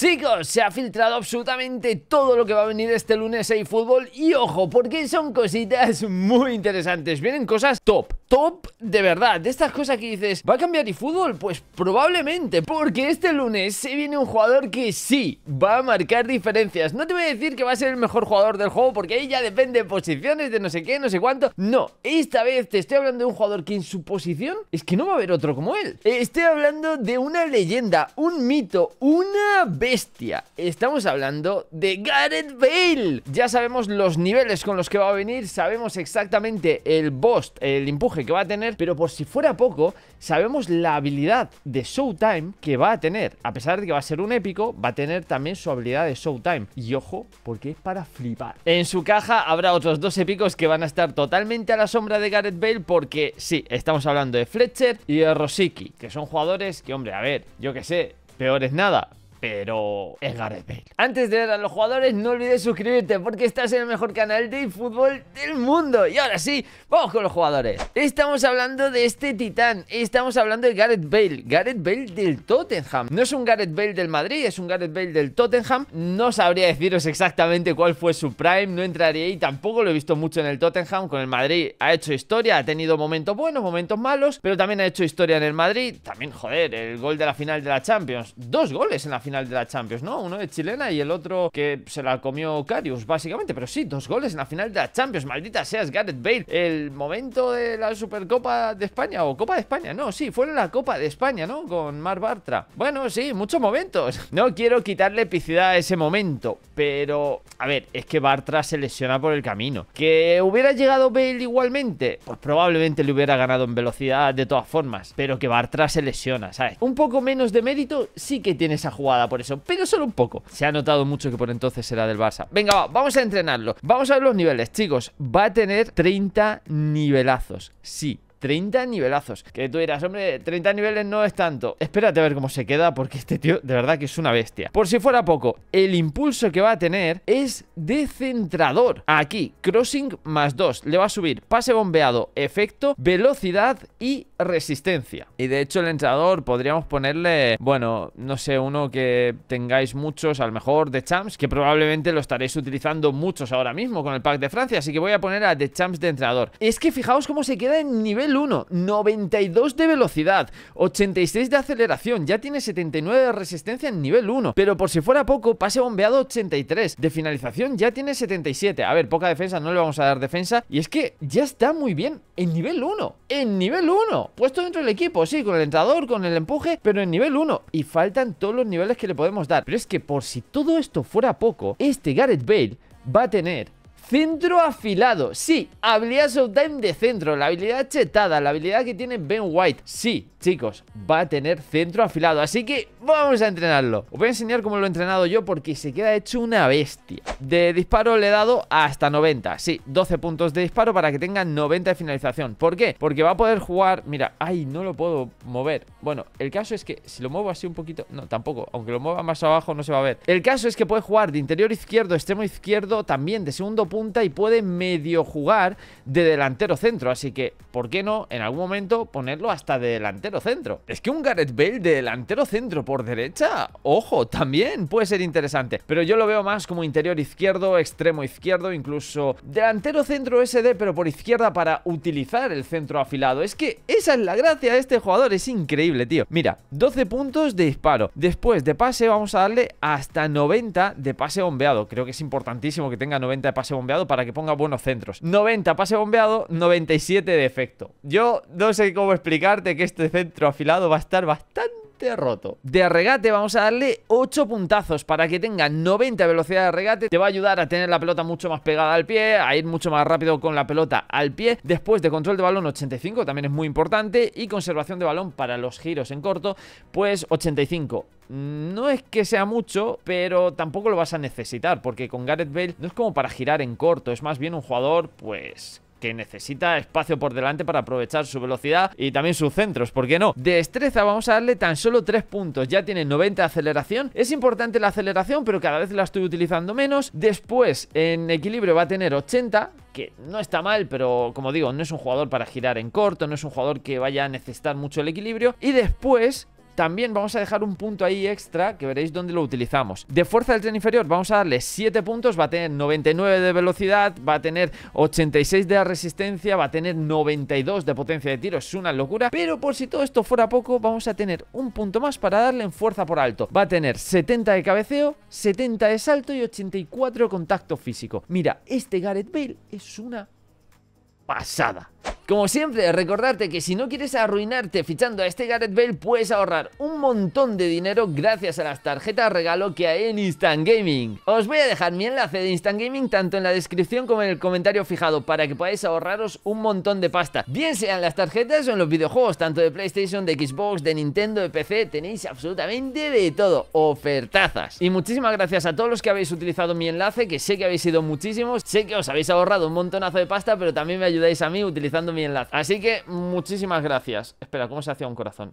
Chicos, se ha filtrado absolutamente todo lo que va a venir este lunes en fútbol y ojo, porque son cositas muy interesantes, vienen cosas top, top de verdad, de estas cosas que dices, ¿va a cambiar fútbol? Pues probablemente, porque este lunes se viene un jugador que sí va a marcar diferencias, no te voy a decir que va a ser el mejor jugador del juego porque ahí ya depende de posiciones, de no sé qué, no sé cuánto, no, esta vez te estoy hablando de un jugador que en su posición es que no va a haber otro como él, estoy hablando de una leyenda, un mito, una bestia. Estamos hablando de Gareth Bale. Ya sabemos los niveles con los que va a venir, sabemos exactamente el boss, el empuje que va a tener, pero por si fuera poco, sabemos la habilidad de Showtime que va a tener. A pesar de que va a ser un épico, va a tener también su habilidad de Showtime. Y ojo, porque es para flipar. En su caja habrá otros dos épicos que van a estar totalmente a la sombra de Gareth Bale porque sí, estamos hablando de Fletcher y de Rosicky que son jugadores que, hombre, a ver, yo qué sé, peor es nada, pero es Gareth Bale. Antes de ver a los jugadores, no olvides suscribirte porque estás en el mejor canal de fútbol del mundo. Y ahora sí, vamos con los jugadores. Estamos hablando de este titán, estamos hablando de Gareth Bale, Gareth Bale del Tottenham. No es un Gareth Bale del Madrid, es un Gareth Bale del Tottenham. No sabría deciros exactamente cuál fue su prime, no entraría ahí, tampoco lo he visto mucho en el Tottenham, con el Madrid ha hecho historia, ha tenido momentos buenos, momentos malos, pero también ha hecho historia en el Madrid. También, joder, el gol de la final de la Champions, dos goles en la final final de la Champions, ¿no? Uno de chilena y el otro que se la comió Carius, básicamente. Pero sí, dos goles en la final de la Champions. Maldita seas, Gareth Bale. El momento de la Supercopa de España o Copa de España, no, sí, fue en la Copa de España, ¿no? Con Mar Bartra. Bueno, sí, muchos momentos. No quiero quitarle epicidad a ese momento, pero a ver, es que Bartra se lesiona por el camino. ¿Que hubiera llegado Bale igualmente? Pues probablemente le hubiera ganado en velocidad de todas formas, pero que Bartra se lesiona, ¿sabes? Un poco menos de mérito sí que tiene esa jugada por eso, pero solo un poco. Se ha notado mucho que por entonces era del Barça. Venga, vamos a entrenarlo. Vamos a ver los niveles, chicos. Va a tener 30 nivelazos. Sí, 30 nivelazos. Que tú dirás, hombre, 30 niveles no es tanto. Espérate a ver cómo se queda, porque este tío de verdad que es una bestia. Por si fuera poco, el impulso que va a tener es de centrador. Aquí, crossing más 2. Le va a subir pase bombeado, efecto, velocidad y resistencia. Y de hecho, el entrador podríamos ponerle, bueno, no sé, uno que tengáis muchos, a lo mejor de champs, que probablemente lo estaréis utilizando muchos ahora mismo con el pack de Francia. Así que voy a poner a de champs de Entrenador Es que fijaos cómo se queda en nivel 1, 92 de velocidad, 86 de aceleración, ya tiene 79 de resistencia en nivel 1, pero por si fuera poco, pase bombeado 83, de finalización ya tiene 77, a ver, poca defensa, no le vamos a dar defensa, y es que ya está muy bien en nivel 1, en nivel 1, puesto dentro del equipo, sí, con el entrador, con el empuje, pero en nivel 1, y faltan todos los niveles que le podemos dar, pero es que por si todo esto fuera poco, este Gareth Bale va a tener Centro afilado, sí, habilidad Showtime de centro, la habilidad chetada, la habilidad que tiene Ben White, sí, chicos, va a tener centro afilado, así que vamos a entrenarlo. Os voy a enseñar cómo lo he entrenado yo porque se queda hecho una bestia. De disparo le he dado hasta 90, sí, 12 puntos de disparo para que tenga 90 de finalización. ¿Por qué? Porque va a poder jugar, mira, ay, no lo puedo mover. Bueno, el caso es que si lo muevo así un poquito, no, tampoco, aunque lo mueva más abajo no se va a ver. El caso es que puede jugar de interior izquierdo, extremo izquierdo, también de segundo punto y puede medio jugar de delantero centro. Así que, ¿por qué no en algún momento ponerlo hasta de delantero centro? Es que un Gareth Bale de delantero centro por derecha, ojo, también puede ser interesante. Pero yo lo veo más como interior izquierdo, extremo izquierdo, incluso delantero centro SD, pero por izquierda para utilizar el centro afilado. Es que esa es la gracia de este jugador, es increíble, tío. Mira, 12 puntos de disparo. Después de pase vamos a darle hasta 90 de pase bombeado. Creo que es importantísimo que tenga 90 de pase bombeado para que ponga buenos centros. 90 pase bombeado, 97 de efecto. Yo no sé cómo explicarte que este centro afilado va a estar bastante roto. De regate vamos a darle 8 puntazos para que tenga 90 velocidad de regate. Te va a ayudar a tener la pelota mucho más pegada al pie, a ir mucho más rápido con la pelota al pie. Después de control de balón 85 también es muy importante y conservación de balón para los giros en corto, pues 85. No es que sea mucho, pero tampoco lo vas a necesitar, porque con Gareth Bale no es como para girar en corto, es más bien un jugador, pues, que necesita espacio por delante para aprovechar su velocidad y también sus centros, ¿por qué no? Destreza, vamos a darle tan solo 3 puntos, ya tiene 90 aceleración, es importante la aceleración, pero cada vez la estoy utilizando menos. Después, en equilibrio va a tener 80, que no está mal, pero como digo, no es un jugador para girar en corto, no es un jugador que vaya a necesitar mucho el equilibrio. Y después, también vamos a dejar un punto ahí extra que veréis dónde lo utilizamos. De fuerza del tren inferior vamos a darle 7 puntos, va a tener 99 de velocidad, va a tener 86 de resistencia, va a tener 92 de potencia de tiro, es una locura. Pero por si todo esto fuera poco, vamos a tener un punto más para darle en fuerza por alto. Va a tener 70 de cabeceo, 70 de salto y 84 de contacto físico. Mira, este Gareth Bale es una pasada. Como siempre, recordarte que si no quieres arruinarte fichando a este Gareth Bale, puedes ahorrar un montón de dinero gracias a las tarjetas regalo que hay en Instant Gaming. Os voy a dejar mi enlace de Instant Gaming tanto en la descripción como en el comentario fijado para que podáis ahorraros un montón de pasta. Bien sean las tarjetas o en los videojuegos, tanto de PlayStation, de Xbox, de Nintendo, de PC, tenéis absolutamente de todo, ofertazas. Y muchísimas gracias a todos los que habéis utilizado mi enlace, que sé que habéis sido muchísimos, sé que os habéis ahorrado un montonazo de pasta, pero también me ayudáis a mí utilizando mi Así que muchísimas gracias. Espera, ¿cómo se hacía un corazón?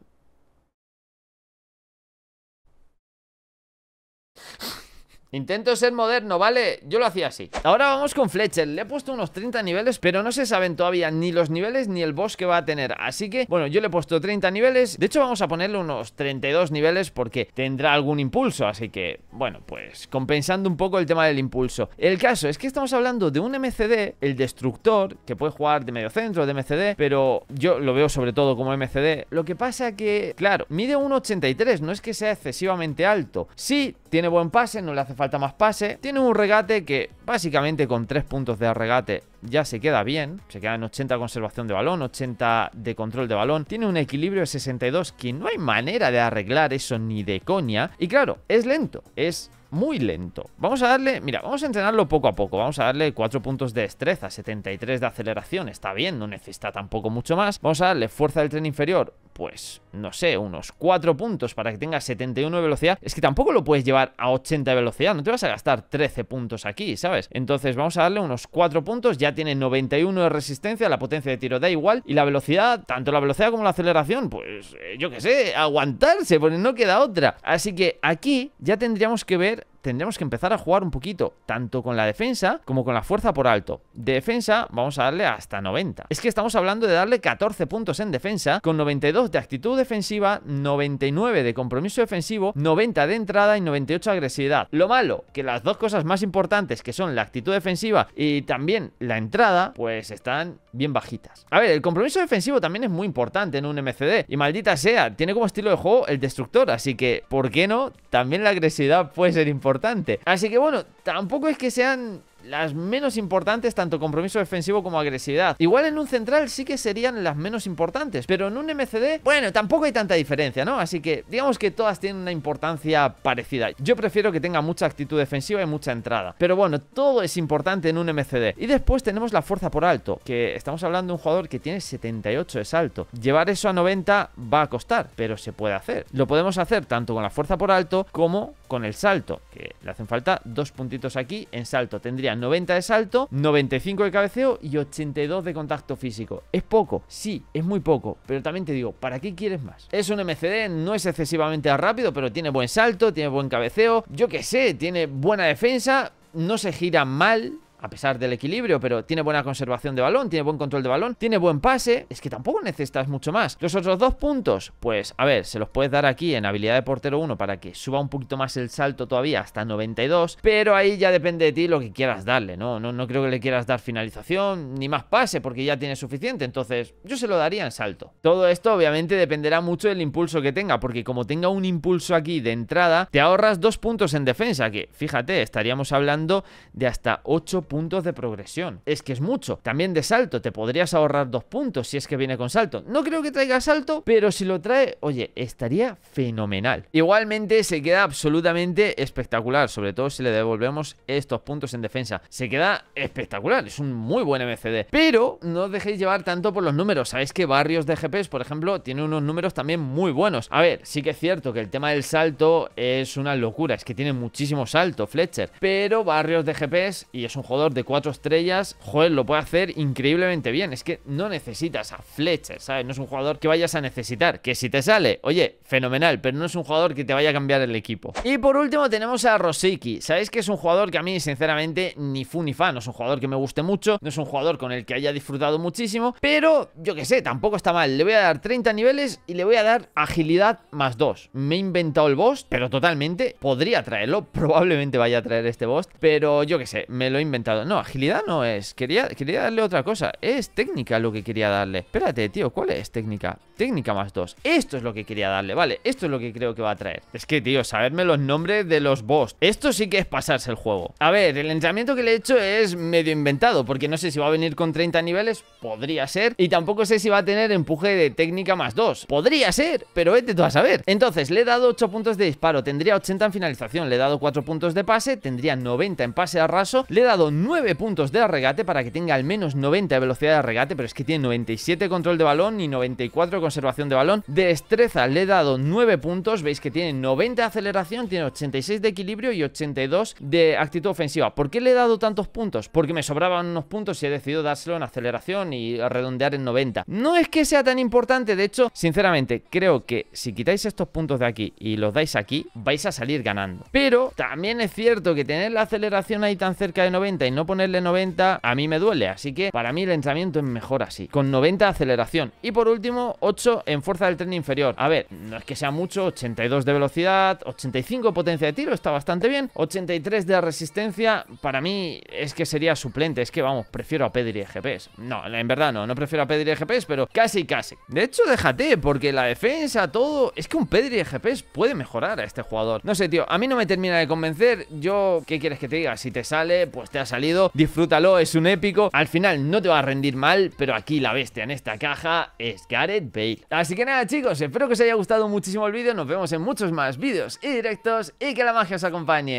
Intento ser moderno, ¿vale? Yo lo hacía así Ahora vamos con Fletcher Le he puesto unos 30 niveles Pero no se saben todavía ni los niveles ni el boss que va a tener Así que, bueno, yo le he puesto 30 niveles De hecho vamos a ponerle unos 32 niveles Porque tendrá algún impulso Así que, bueno, pues compensando un poco el tema del impulso El caso es que estamos hablando de un MCD El Destructor Que puede jugar de medio centro, de MCD Pero yo lo veo sobre todo como MCD Lo que pasa que, claro, mide 1,83 No es que sea excesivamente alto Sí, tiene buen pase, no le hace falta más pase. Tiene un regate que básicamente con 3 puntos de regate ya se queda bien. Se queda en 80 conservación de balón, 80 de control de balón. Tiene un equilibrio de 62 que no hay manera de arreglar eso ni de coña. Y claro, es lento, es muy lento. Vamos a darle, mira, vamos a entrenarlo poco a poco. Vamos a darle 4 puntos de destreza, 73 de aceleración. Está bien, no necesita tampoco mucho más. Vamos a darle fuerza del tren inferior, pues, no sé, unos 4 puntos para que tenga 71 de velocidad, es que tampoco lo puedes llevar a 80 de velocidad, no te vas a gastar 13 puntos aquí, ¿sabes? Entonces vamos a darle unos 4 puntos, ya tiene 91 de resistencia, la potencia de tiro da igual, y la velocidad, tanto la velocidad como la aceleración, pues, eh, yo qué sé, aguantarse, porque no queda otra. Así que aquí ya tendríamos que ver tendremos que empezar a jugar un poquito, tanto con la defensa como con la fuerza por alto. De defensa vamos a darle hasta 90. Es que estamos hablando de darle 14 puntos en defensa, con 92 de actitud defensiva, 99 de compromiso defensivo, 90 de entrada y 98 de agresividad. Lo malo, que las dos cosas más importantes, que son la actitud defensiva y también la entrada, pues están bien bajitas. A ver, el compromiso defensivo también es muy importante en un MCD, y maldita sea, tiene como estilo de juego el destructor, así que, ¿por qué no? También la agresividad puede ser importante Así que bueno, tampoco es que sean las menos importantes, tanto compromiso defensivo como agresividad. Igual en un central sí que serían las menos importantes, pero en un MCD, bueno, tampoco hay tanta diferencia, ¿no? Así que digamos que todas tienen una importancia parecida. Yo prefiero que tenga mucha actitud defensiva y mucha entrada. Pero bueno, todo es importante en un MCD. Y después tenemos la fuerza por alto, que estamos hablando de un jugador que tiene 78 de salto. Llevar eso a 90 va a costar, pero se puede hacer. Lo podemos hacer tanto con la fuerza por alto como con el salto, que le hacen falta dos puntitos aquí en salto. Tendrían 90 de salto, 95 de cabeceo y 82 de contacto físico. ¿Es poco? Sí, es muy poco, pero también te digo, ¿para qué quieres más? Es un MCD, no es excesivamente rápido, pero tiene buen salto, tiene buen cabeceo, yo qué sé, tiene buena defensa, no se gira mal, a pesar del equilibrio, pero tiene buena conservación de balón, tiene buen control de balón, tiene buen pase, es que tampoco necesitas mucho más. Los otros dos puntos, pues a ver, se los puedes dar aquí en habilidad de portero 1 para que suba un poquito más el salto todavía hasta 92, pero ahí ya depende de ti lo que quieras darle, ¿no? No, no creo que le quieras dar finalización ni más pase porque ya tiene suficiente, entonces yo se lo daría en salto. Todo esto obviamente dependerá mucho del impulso que tenga, porque como tenga un impulso aquí de entrada, te ahorras dos puntos en defensa, que fíjate, estaríamos hablando de hasta 8 puntos puntos de progresión. Es que es mucho. También de salto, te podrías ahorrar dos puntos si es que viene con salto. No creo que traiga salto, pero si lo trae, oye, estaría fenomenal. Igualmente se queda absolutamente espectacular, sobre todo si le devolvemos estos puntos en defensa. Se queda espectacular, es un muy buen MCD. Pero no dejéis llevar tanto por los números. Sabéis que Barrios de GPs, por ejemplo, tiene unos números también muy buenos. A ver, sí que es cierto que el tema del salto es una locura, es que tiene muchísimo salto Fletcher, pero Barrios de GPs, y es un juego de cuatro estrellas, joder, lo puede hacer increíblemente bien. Es que no necesitas a Fletcher, ¿sabes? No es un jugador que vayas a necesitar. Que si te sale, oye, fenomenal, pero no es un jugador que te vaya a cambiar el equipo. Y por último tenemos a Rosicky, Sabéis que es un jugador que a mí, sinceramente, ni fu ni fan. No es un jugador que me guste mucho, no es un jugador con el que haya disfrutado muchísimo, pero yo que sé, tampoco está mal. Le voy a dar 30 niveles y le voy a dar agilidad más 2. Me he inventado el boss, pero totalmente podría traerlo. Probablemente vaya a traer este boss, pero yo que sé, me lo he inventado no, agilidad no es. Quería, quería darle otra cosa. Es técnica lo que quería darle. Espérate, tío, ¿cuál es técnica? Técnica más dos. Esto es lo que quería darle, vale. Esto es lo que creo que va a traer. Es que, tío, saberme los nombres de los boss. Esto sí que es pasarse el juego. A ver, el entrenamiento que le he hecho es medio inventado, porque no sé si va a venir con 30 niveles, podría ser. Y tampoco sé si va a tener empuje de técnica más dos. Podría ser, pero vete tú a saber. Entonces, le he dado 8 puntos de disparo, tendría 80 en finalización, le he dado 4 puntos de pase, tendría 90 en pase a raso, le he dado 9 puntos de arregate para que tenga al menos 90 de velocidad de regate, pero es que tiene 97 control de balón y 94 conservación de balón. Destreza le he dado 9 puntos, veis que tiene 90 de aceleración, tiene 86 de equilibrio y 82 de actitud ofensiva. ¿Por qué le he dado tantos puntos? Porque me sobraban unos puntos y he decidido dárselo en aceleración y redondear en 90. No es que sea tan importante, de hecho, sinceramente, creo que si quitáis estos puntos de aquí y los dais aquí, vais a salir ganando. Pero también es cierto que tener la aceleración ahí tan cerca de 90 y no ponerle 90 a mí me duele, así que para mí el entrenamiento es mejor así, con 90 de aceleración. Y por último, 8 en fuerza del tren inferior. A ver, no es que sea mucho, 82 de velocidad, 85 potencia de tiro, está bastante bien, 83 de resistencia, para mí es que sería suplente, es que vamos, prefiero a Pedri GPS. No, en verdad no, no prefiero a Pedri GPS, pero casi casi. De hecho, déjate, porque la defensa, todo, es que un Pedri GPS puede mejorar a este jugador. No sé, tío, a mí no me termina de convencer, yo, ¿qué quieres que te diga? Si te sale, pues te has Disfrútalo, es un épico. Al final no te va a rendir mal, pero aquí la bestia en esta caja es Gareth Bale. Así que nada chicos, espero que os haya gustado muchísimo el vídeo. Nos vemos en muchos más vídeos y directos y que la magia os acompañe.